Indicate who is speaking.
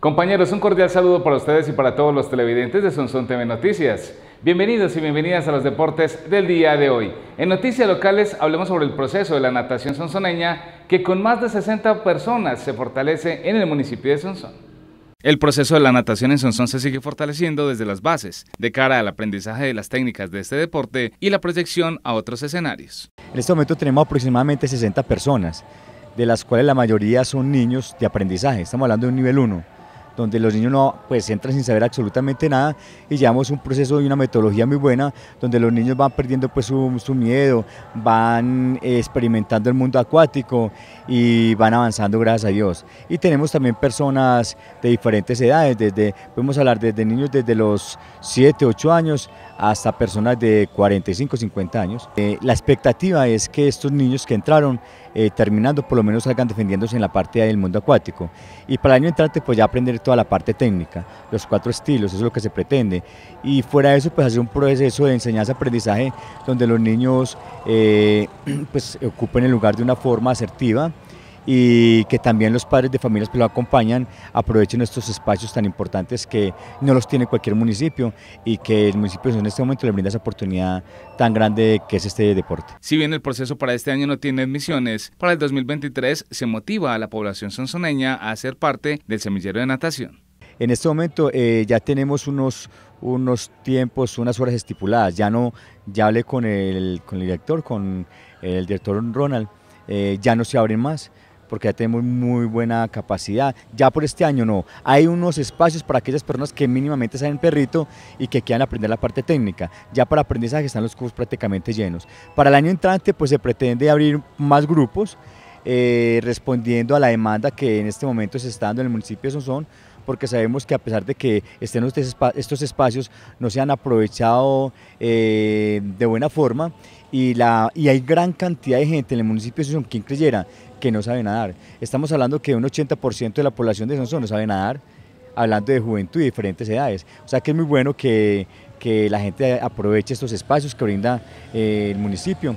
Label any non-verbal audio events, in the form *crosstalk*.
Speaker 1: Compañeros, un cordial saludo para ustedes y para todos los televidentes de Sonson TV Noticias. Bienvenidos y bienvenidas a los deportes del día de hoy. En Noticias Locales hablemos sobre el proceso de la natación sonsoneña que con más de 60 personas se fortalece en el municipio de Sonson. El proceso de la natación en Sonsón se sigue fortaleciendo desde las bases, de cara al aprendizaje de las técnicas de este deporte y la proyección a otros escenarios.
Speaker 2: En este momento tenemos aproximadamente 60 personas, de las cuales la mayoría son niños de aprendizaje, estamos hablando de un nivel 1 donde los niños no pues entran sin saber absolutamente nada y llevamos un proceso y una metodología muy buena donde los niños van perdiendo pues su, miedo, van eh, experimentando el mundo acuático y van avanzando gracias a Dios. Y tenemos también personas de diferentes edades, desde podemos hablar desde niños desde los 7, 8 años hasta personas de 45, 50 años. Eh, la expectativa es que estos niños que entraron eh, terminando por lo menos salgan defendiéndose en la parte del mundo acuático y para el año entrante pues ya aprender toda la parte técnica, los cuatro estilos, eso es lo que se pretende y fuera de eso pues hacer un proceso de enseñanza-aprendizaje donde los niños eh, *clears throat* pues ocupen el lugar de una forma asertiva y que también los padres de familias que lo acompañan aprovechen estos espacios tan importantes que no los tiene cualquier municipio y que el municipio en este momento le brinda esa oportunidad tan grande que es este deporte.
Speaker 1: Si bien el proceso para este año no tiene admisiones, para el 2023 se motiva a la población sonsoneña a ser parte del semillero de natación.
Speaker 2: En este momento eh, ya tenemos unos, unos tiempos, unas horas estipuladas. Ya no, ya hablé con el, con el director, con el director Ronald, eh, ya no se abren más porque ya tenemos muy buena capacidad. Ya por este año no, hay unos espacios para aquellas personas que mínimamente saben perrito y que quieran aprender la parte técnica. Ya para aprendizaje están los cursos prácticamente llenos. Para el año entrante pues se pretende abrir más grupos eh, respondiendo a la demanda que en este momento se está dando en el municipio de Sonsón porque sabemos que a pesar de que estén estos espacios no se han aprovechado eh, de buena forma y, la, y hay gran cantidad de gente en el municipio de son quien creyera, que no sabe nadar. Estamos hablando que un 80% de la población de Sonso no sabe nadar, hablando de juventud y diferentes edades. O sea que es muy bueno que, la gente aproveche estos espacios que brinda eh, el municipio.